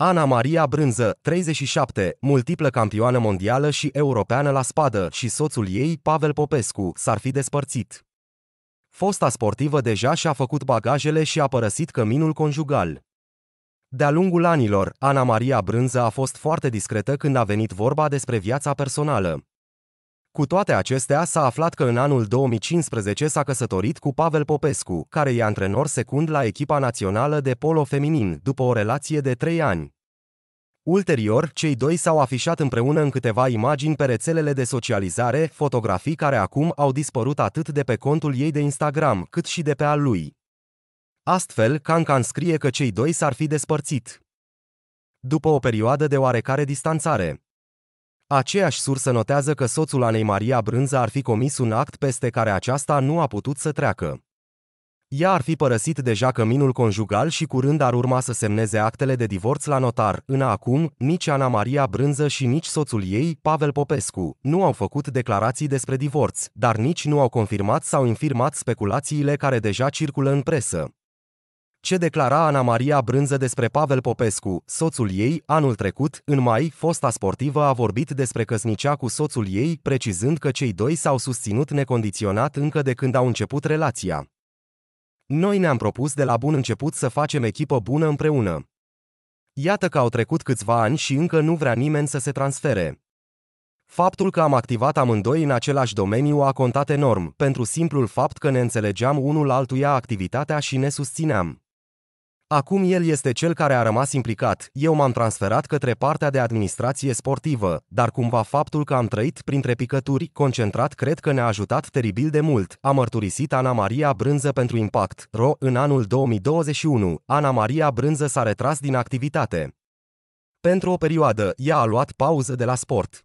Ana Maria Brânză, 37, multiplă campioană mondială și europeană la spadă și soțul ei, Pavel Popescu, s-ar fi despărțit. Fosta sportivă deja și-a făcut bagajele și a părăsit căminul conjugal. De-a lungul anilor, Ana Maria Brânză a fost foarte discretă când a venit vorba despre viața personală. Cu toate acestea, s-a aflat că în anul 2015 s-a căsătorit cu Pavel Popescu, care e antrenor secund la echipa națională de polo feminin, după o relație de trei ani. Ulterior, cei doi s-au afișat împreună în câteva imagini pe rețelele de socializare, fotografii care acum au dispărut atât de pe contul ei de Instagram, cât și de pe al lui. Astfel, Cancan scrie că cei doi s-ar fi despărțit. După o perioadă de oarecare distanțare, Aceeași sursă notează că soțul Anei Maria Brânza ar fi comis un act peste care aceasta nu a putut să treacă. Ea ar fi părăsit deja căminul conjugal și curând ar urma să semneze actele de divorț la notar. În acum, nici Ana Maria Brânză și nici soțul ei, Pavel Popescu, nu au făcut declarații despre divorț, dar nici nu au confirmat sau infirmat speculațiile care deja circulă în presă. Ce declara Ana Maria Brânză despre Pavel Popescu, soțul ei, anul trecut, în mai, fosta sportivă a vorbit despre căsnicia cu soțul ei, precizând că cei doi s-au susținut necondiționat încă de când au început relația. Noi ne-am propus de la bun început să facem echipă bună împreună. Iată că au trecut câțiva ani și încă nu vrea nimeni să se transfere. Faptul că am activat amândoi în același domeniu a contat enorm, pentru simplul fapt că ne înțelegeam unul altuia activitatea și ne susțineam. Acum el este cel care a rămas implicat, eu m-am transferat către partea de administrație sportivă, dar cumva faptul că am trăit printre picături, concentrat cred că ne-a ajutat teribil de mult, a mărturisit Ana Maria Brânză pentru Impact, RO, în anul 2021. Ana Maria Brânză s-a retras din activitate. Pentru o perioadă, ea a luat pauză de la sport.